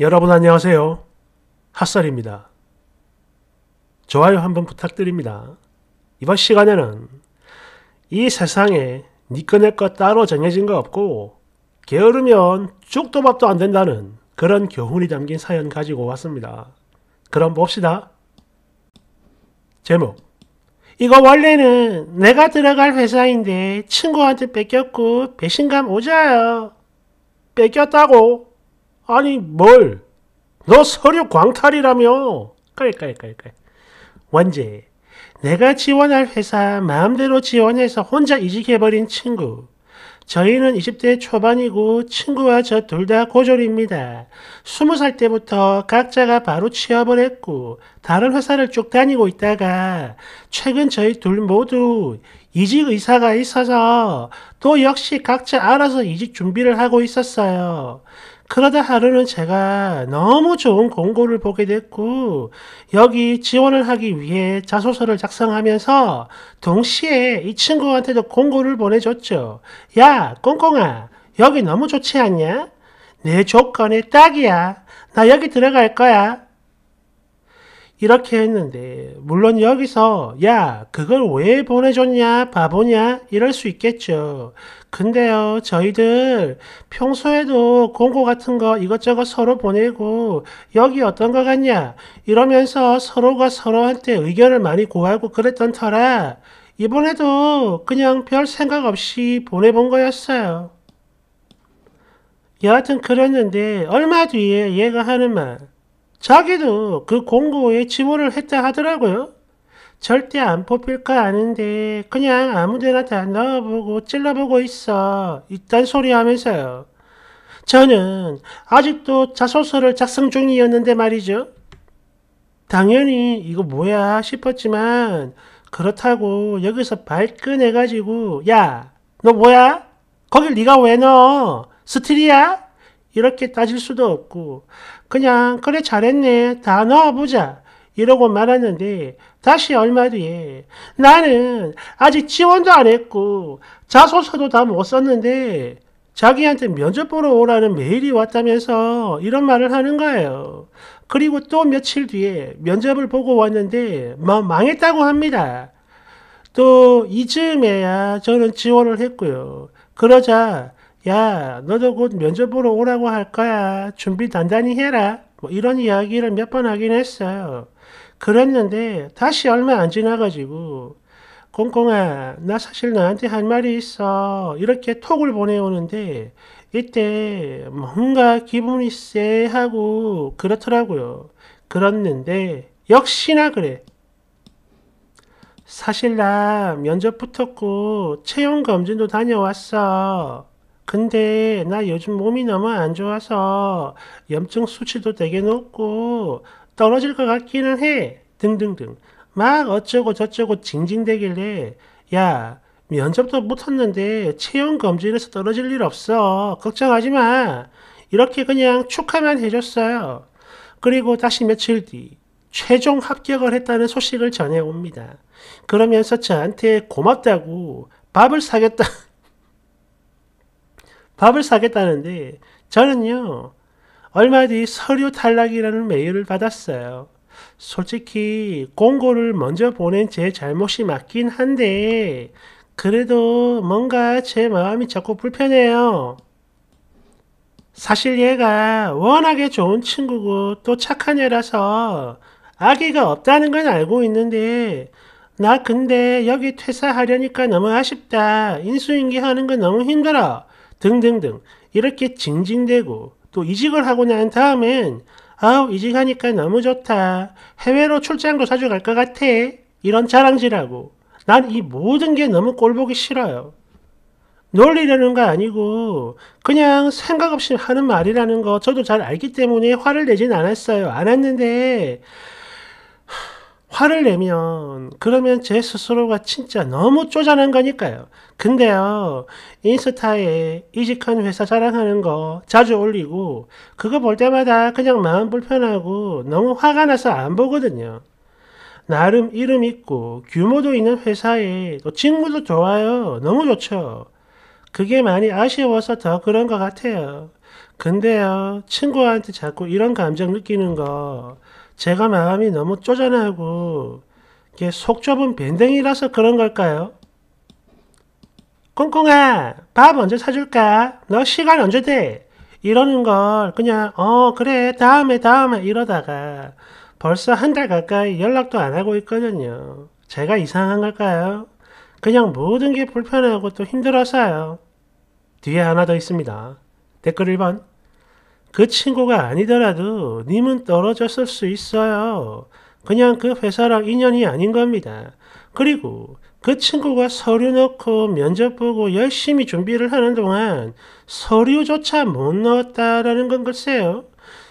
여러분 안녕하세요. 핫설입니다. 좋아요 한번 부탁드립니다. 이번 시간에는 이 세상에 니꺼내꺼 따로 정해진 거 없고 게으르면 죽도 밥도 안 된다는 그런 교훈이 담긴 사연 가지고 왔습니다. 그럼 봅시다. 제목 이거 원래는 내가 들어갈 회사인데 친구한테 뺏겼고 배신감 오자요. 뺏겼다고 아니 뭘? 너 서류 광탈이라며? 깔깔깔깔. 원제. 내가 지원할 회사 마음대로 지원해서 혼자 이직해버린 친구. 저희는 20대 초반이고 친구와 저 둘 다 고졸입니다. 20살 때부터 각자가 바로 취업을 했고 다른 회사를 쭉 다니고 있다가 최근 저희 둘 모두 이직 의사가 있어서 또 역시 각자 알아서 이직 준비를 하고 있었어요. 그러다 하루는 제가 너무 좋은 공고를 보게 됐고 여기 지원을 하기 위해 자소서를 작성하면서 동시에 이 친구한테도 공고를 보내줬죠. 야 꽁꽁아 여기 너무 좋지 않냐? 내조건에 딱이야. 나 여기 들어갈 거야. 이렇게 했는데 물론 여기서 야 그걸 왜 보내줬냐 바보냐 이럴 수 있겠죠. 근데요 저희들 평소에도 공고 같은 거 이것저것 서로 보내고 여기 어떤 거 같냐 이러면서 서로가 서로한테 의견을 많이 구하고 그랬던 터라 이번에도 그냥 별 생각 없이 보내본 거였어요. 여하튼 그랬는데 얼마 뒤에 얘가 하는 말 자기도 그 공고에 지원을 했다 하더라고요. 절대 안 뽑힐 거 아는데 그냥 아무데나 다 넣어보고 찔러보고 있어 이딴 소리 하면서요. 저는 아직도 자소서를 작성 중이었는데 말이죠. 당연히 이거 뭐야 싶었지만 그렇다고 여기서 발끈해가지고 야너 뭐야? 거길 네가 왜 넣어? 스틸이야? 이렇게 따질 수도 없고 그냥 그래 잘했네 다 넣어보자 이러고 말았는데 다시 얼마 뒤에 나는 아직 지원도 안 했고 자소서도 다 못 썼는데 자기한테 면접 보러 오라는 메일이 왔다면서 이런 말을 하는 거예요. 그리고 또 며칠 뒤에 면접을 보고 왔는데 뭐 망했다고 합니다. 또 이쯤에야 저는 지원을 했고요. 그러자 야, 너도 곧 면접 보러 오라고 할 거야. 준비 단단히 해라. 뭐 이런 이야기를 몇 번 하긴 했어요. 그랬는데 다시 얼마 안 지나가지고 공공아나 사실 나한테 할 말이 있어. 이렇게 톡을 보내오는데 이때 뭔가 기분이 쎄하고 그렇더라고요. 그랬는데 역시나 그래. 사실 나 면접 붙었고 채용 검진도 다녀왔어. 근데 나 요즘 몸이 너무 안 좋아서 염증 수치도 되게 높고 떨어질 것 같기는 해. 등등등. 막 어쩌고 저쩌고 징징대길래 야 면접도 못했는데 체온 검진에서 떨어질 일 없어. 걱정하지 마. 이렇게 그냥 축하만 해줬어요. 그리고 다시 며칠 뒤 최종 합격을 했다는 소식을 전해옵니다. 그러면서 저한테 고맙다고 밥을 사겠다. 밥을 사겠다는데 저는요 얼마 뒤 서류 탈락이라는 메일을 받았어요. 솔직히 공고를 먼저 보낸 제 잘못이 맞긴 한데 그래도 뭔가 제 마음이 자꾸 불편해요. 사실 얘가 워낙에 좋은 친구고 또 착한 애라서 아기가 없다는 건 알고 있는데 나 근데 여기 퇴사하려니까 너무 아쉽다. 인수인계하는 건 너무 힘들어. 등등등 이렇게 징징대고 또 이직을 하고 난 다음엔 아우 이직하니까 너무 좋다 해외로 출장도 자주 갈 것 같아 이런 자랑질하고 난 이 모든 게 너무 꼴보기 싫어요 놀리려는 거 아니고 그냥 생각 없이 하는 말이라는 거 저도 잘 알기 때문에 화를 내진 않았어요 않았는데 화를 내면 그러면 제 스스로가 진짜 너무 쪼잔한 거니까요. 근데요 인스타에 이직한 회사 자랑하는 거 자주 올리고 그거 볼 때마다 그냥 마음 불편하고 너무 화가 나서 안 보거든요. 나름 이름 있고 규모도 있는 회사에 또 친구도 좋아요. 너무 좋죠. 그게 많이 아쉬워서 더 그런 것 같아요. 근데요 친구한테 자꾸 이런 감정 느끼는 거 제가 마음이 너무 쪼잔하고 이게 속 좁은 밴댕이라서 그런 걸까요? 꽁꽁아 밥 언제 사줄까? 너 시간 언제 돼? 이러는 걸 그냥 어 그래 다음에 다음에 이러다가 벌써 한 달 가까이 연락도 안 하고 있거든요. 제가 이상한 걸까요? 그냥 모든 게 불편하고 또 힘들어서요. 뒤에 하나 더 있습니다. 댓글 1번 그 친구가 아니더라도 님은 떨어졌을 수 있어요. 그냥 그 회사랑 인연이 아닌 겁니다. 그리고 그 친구가 서류 넣고 면접 보고 열심히 준비를 하는 동안 서류조차 못 넣었다라는 건 글쎄요.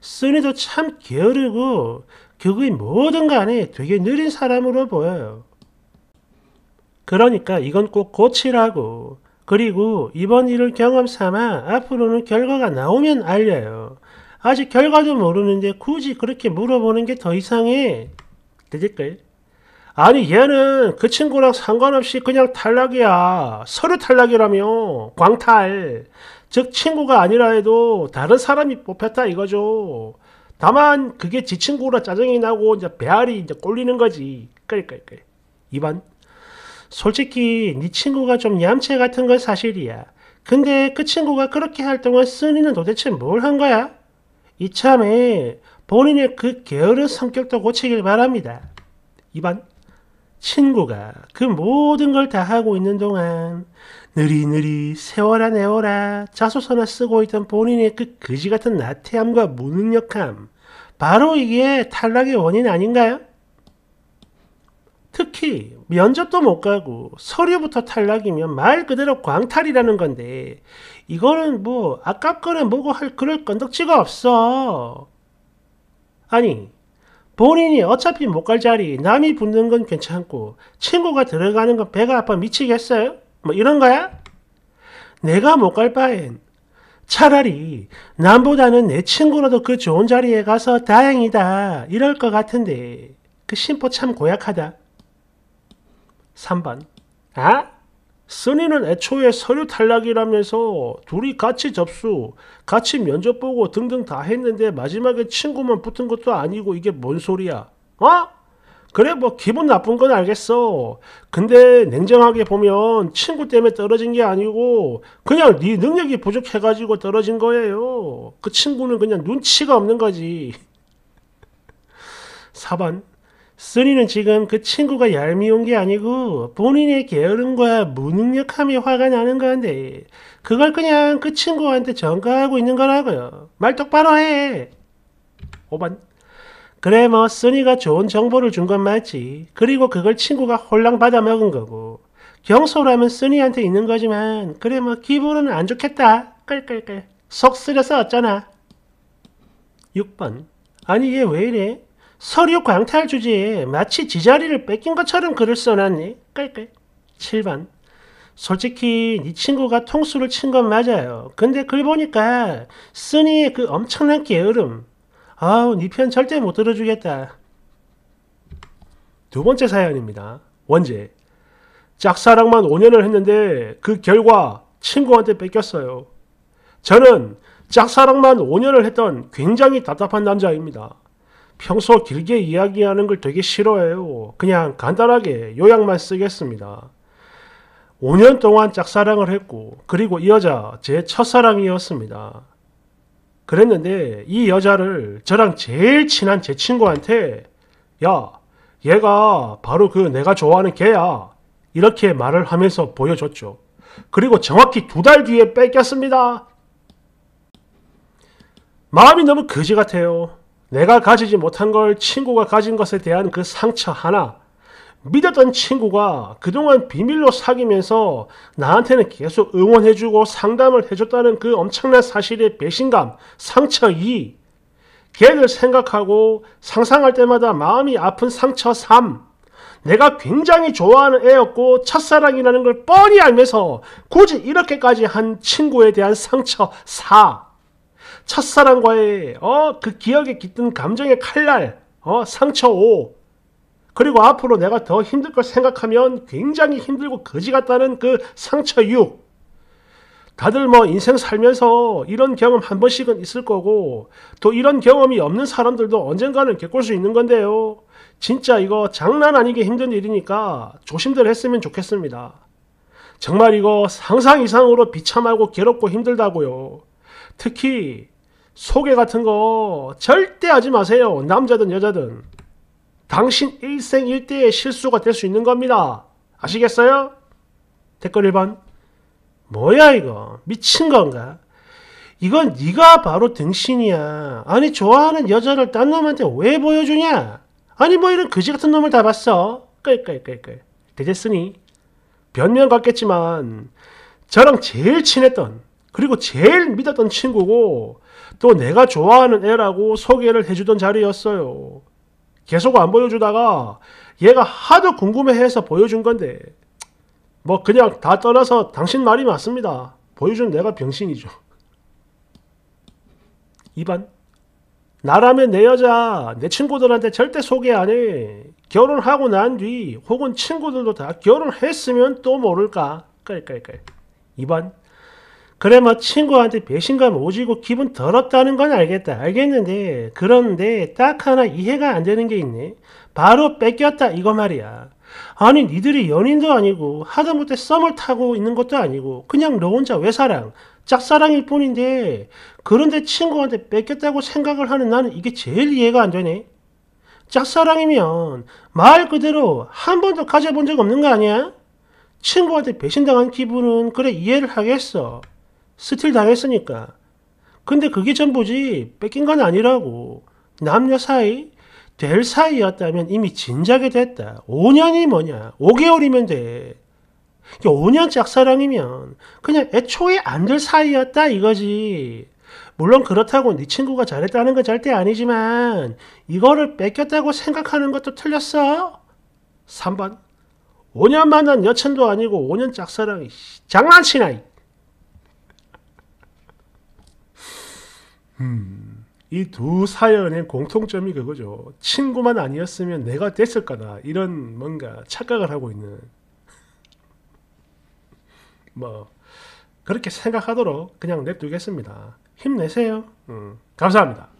쓰니도 참 게으르고 교국의 모든 간에 되게 느린 사람으로 보여요. 그러니까 이건 꼭 고치라고. 그리고 이번 일을 경험 삼아 앞으로는 결과가 나오면 알려요. 아직 결과도 모르는데 굳이 그렇게 물어보는 게 더 이상해. 되질걸? 아니 얘는 그 친구랑 상관없이 그냥 탈락이야. 서류 탈락이라며. 광탈. 즉 친구가 아니라 해도 다른 사람이 뽑혔다 이거죠. 다만 그게 지 친구라 짜증이 나고 이제 배알이 이제 꼴리는 거지. 끌끌끌. 2번. 솔직히 네 친구가 좀 얌체 같은 건 사실이야. 근데 그 친구가 그렇게 할 동안 쓰니는 도대체 뭘 한 거야? 이참에 본인의 그 게으른 성격도 고치길 바랍니다. 2번 친구가 그 모든 걸 다 하고 있는 동안 느리느리 세워라 내워라 자소서나 쓰고 있던 본인의 그 그지 같은 나태함과 무능력함 바로 이게 탈락의 원인 아닌가요? 특히 면접도 못 가고 서류부터 탈락이면 말 그대로 광탈이라는 건데 이거는 뭐 아깝거나 뭐고 할 그럴 건덕지가 없어. 아니 본인이 어차피 못 갈 자리 남이 붙는 건 괜찮고 친구가 들어가는 건 배가 아파 미치겠어요? 뭐 이런 거야? 내가 못 갈 바엔 차라리 남보다는 내 친구라도 그 좋은 자리에 가서 다행이다 이럴 것 같은데 그 심보 참 고약하다. 3번 아? 써니는 애초에 서류 탈락이라면서 둘이 같이 접수, 같이 면접 보고 등등 다 했는데 마지막에 친구만 붙은 것도 아니고 이게 뭔 소리야? 어? 그래 뭐 기분 나쁜 건 알겠어. 근데 냉정하게 보면 친구 때문에 떨어진 게 아니고 그냥 네 능력이 부족해가지고 떨어진 거예요. 그 친구는 그냥 눈치가 없는 거지. 4번 쓰니는 지금 그 친구가 얄미운 게 아니고 본인의 게으름과 무능력함이 화가 나는 건데 그걸 그냥 그 친구한테 전가하고 있는 거라고요. 말 똑바로 해. 5번. 그래 뭐 쓰니가 좋은 정보를 준 건 맞지. 그리고 그걸 친구가 홀랑 받아먹은 거고. 경솔하면 쓰니한테 있는 거지만 그래 뭐 기분은 안 좋겠다. 끌끌끌. 속 쓰려서 어쩌나. 6번. 아니 얘 왜 이래? 서류 광탈 주지에 마치 지자리를 뺏긴 것처럼 글을 써놨니? 깔깔. 7번. 솔직히 네 친구가 통수를 친 건 맞아요. 근데 글 보니까 쓰니의 그 엄청난 게으름. 아우, 네 편 절대 못 들어주겠다. 두 번째 사연입니다. 원제. 짝사랑만 5년을 했는데 그 결과 친구한테 뺏겼어요. 저는 짝사랑만 5년을 했던 굉장히 답답한 남자입니다. 평소 길게 이야기하는 걸 되게 싫어해요. 그냥 간단하게 요약만 쓰겠습니다. 5년 동안 짝사랑을 했고, 그리고 이 여자 제 첫사랑이었습니다. 그랬는데 이 여자를 저랑 제일 친한 제 친구한테 야, 얘가 바로 그 내가 좋아하는 걔야. 이렇게 말을 하면서 보여줬죠. 그리고 정확히 두 달 뒤에 뺏겼습니다. 마음이 너무 거지 같아요. 내가 가지지 못한 걸 친구가 가진 것에 대한 그 상처 하나, 믿었던 친구가 그동안 비밀로 사귀면서 나한테는 계속 응원해주고 상담을 해줬다는 그 엄청난 사실의 배신감, 상처 2, 걔를 생각하고 상상할 때마다 마음이 아픈 상처 3, 내가 굉장히 좋아하는 애였고 첫사랑이라는 걸 뻔히 알면서 굳이 이렇게까지 한 친구에 대한 상처 4, 첫사랑과의 어그 기억에 깃든 감정의 칼날 어 상처 5 그리고 앞으로 내가 더 힘들 걸 생각하면 굉장히 힘들고 거지 같다는 그 상처 6 다들 뭐 인생 살면서 이런 경험 한 번씩은 있을 거고 또 이런 경험이 없는 사람들도 언젠가는 겪을 수 있는 건데요. 진짜 이거 장난 아니게 힘든 일이니까 조심들 했으면 좋겠습니다. 정말 이거 상상 이상으로 비참하고 괴롭고 힘들다고요. 특히 소개 같은 거 절대 하지 마세요. 남자든 여자든. 당신 일생일대의 실수가 될 수 있는 겁니다. 아시겠어요? 댓글 1번. 뭐야 이거? 미친 건가? 이건 네가 바로 등신이야. 아니 좋아하는 여자를 딴 놈한테 왜 보여주냐? 아니 뭐 이런 그지 같은 놈을 다 봤어. 끌 끌 끌끌. 대제스니 변명 같겠지만 저랑 제일 친했던 그리고 제일 믿었던 친구고 또 내가 좋아하는 애라고 소개를 해주던 자리였어요. 계속 안 보여주다가 얘가 하도 궁금해해서 보여준 건데 뭐 그냥 다 떠나서 당신 말이 맞습니다. 보여준 내가 병신이죠. 2반 나라면 내 여자 내 친구들한테 절대 소개 안 해. 결혼하고 난 뒤 혹은 친구들도 다 결혼했으면 또 모를까. 깔깔깔. 2반 그래뭐 친구한테 배신감 오지고 기분 더럽다는 건 알겠다. 알겠는데 그런데 딱 하나 이해가 안 되는 게 있네. 바로 뺏겼다 이거 말이야. 아니 니들이 연인도 아니고 하다못해 썸을 타고 있는 것도 아니고 그냥 너 혼자 외사랑 짝사랑일 뿐인데 그런데 친구한테 뺏겼다고 생각을 하는 나는 이게 제일 이해가 안 되네. 짝사랑이면 말 그대로 한 번도 가져본 적 없는 거 아니야? 친구한테 배신당한 기분은 그래 이해를 하겠어. 스틸 당했으니까. 근데 그게 전부지 뺏긴 건 아니라고. 남녀 사이 될 사이였다면 이미 진작에 됐다. 5년이 뭐냐? 5개월이면 돼. 5년 짝사랑이면 그냥 애초에 안 될 사이였다 이거지. 물론 그렇다고 네 친구가 잘했다는 건 절대 아니지만 이거를 뺏겼다고 생각하는 것도 틀렸어. 3번 5년 만난 여친도 아니고 5년 짝사랑이 장난치나 이. 음, 이 두 사연의 공통점이 그거죠. 친구만 아니었으면 내가 됐을 까다 이런 뭔가 착각을 하고 있는 뭐 그렇게 생각하도록 그냥 냅두겠습니다. 힘내세요. 음. 감사합니다.